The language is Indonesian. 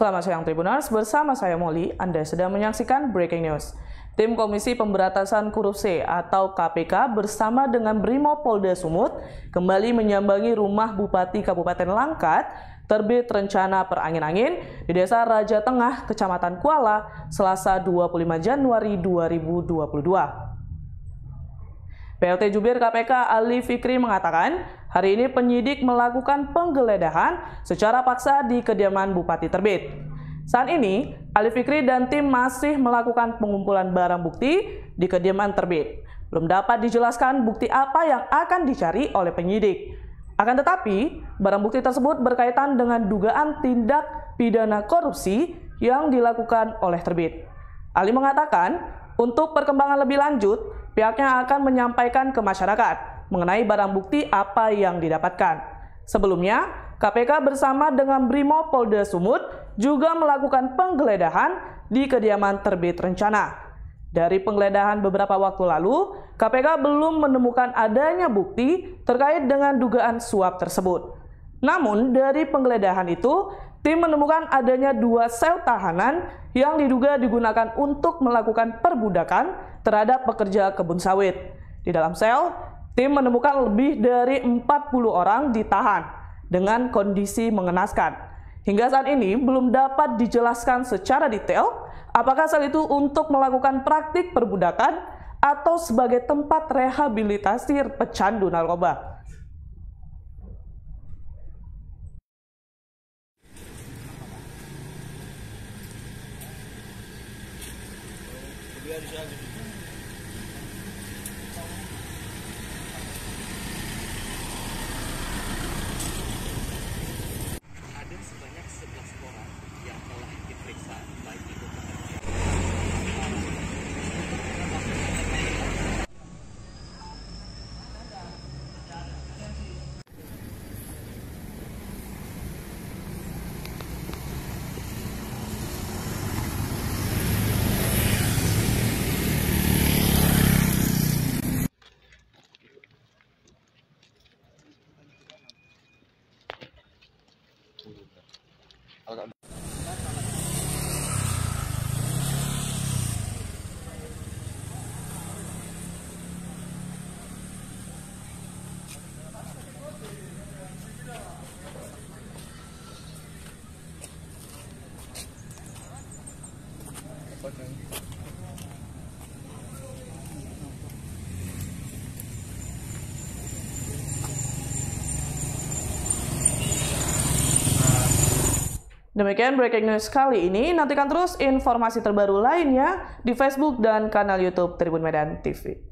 Selamat siang Tribuners, bersama saya Moli, Anda sedang menyaksikan Breaking News. Tim Komisi Pemberantasan Korupsi atau KPK bersama dengan Brimo Polda Sumut kembali menyambangi rumah Bupati Kabupaten Langkat terbit rencana perangin-angin di Desa Raja Tengah, Kecamatan Kuala, Selasa 25 Januari 2022. PLT Jubir KPK Ali Fikri mengatakan, Hari ini penyidik melakukan penggeledahan secara paksa di kediaman Bupati Terbit. Saat ini, Ali Fikri dan tim masih melakukan pengumpulan barang bukti di kediaman Terbit. Belum dapat dijelaskan bukti apa yang akan dicari oleh penyidik. Akan tetapi, barang bukti tersebut berkaitan dengan dugaan tindak pidana korupsi yang dilakukan oleh Terbit. Ali mengatakan, untuk perkembangan lebih lanjut, pihaknya akan menyampaikan ke masyarakat mengenai barang bukti apa yang didapatkan. Sebelumnya, KPK bersama dengan Brimo Polda Sumut juga melakukan penggeledahan di kediaman terbit rencana. Dari penggeledahan beberapa waktu lalu, KPK belum menemukan adanya bukti terkait dengan dugaan suap tersebut. Namun, dari penggeledahan itu, tim menemukan adanya dua sel tahanan yang diduga digunakan untuk melakukan perbudakan terhadap pekerja kebun sawit. Di dalam sel, tim menemukan lebih dari 40 orang ditahan dengan kondisi mengenaskan. Hingga saat ini belum dapat dijelaskan secara detail apakah sel itu untuk melakukan praktik perbudakan atau sebagai tempat rehabilitasi pecandu narkoba. yeah, yeah. Demikian breaking news kali ini. Nantikan terus informasi terbaru lainnya di Facebook dan kanal YouTube Tribun Medan TV.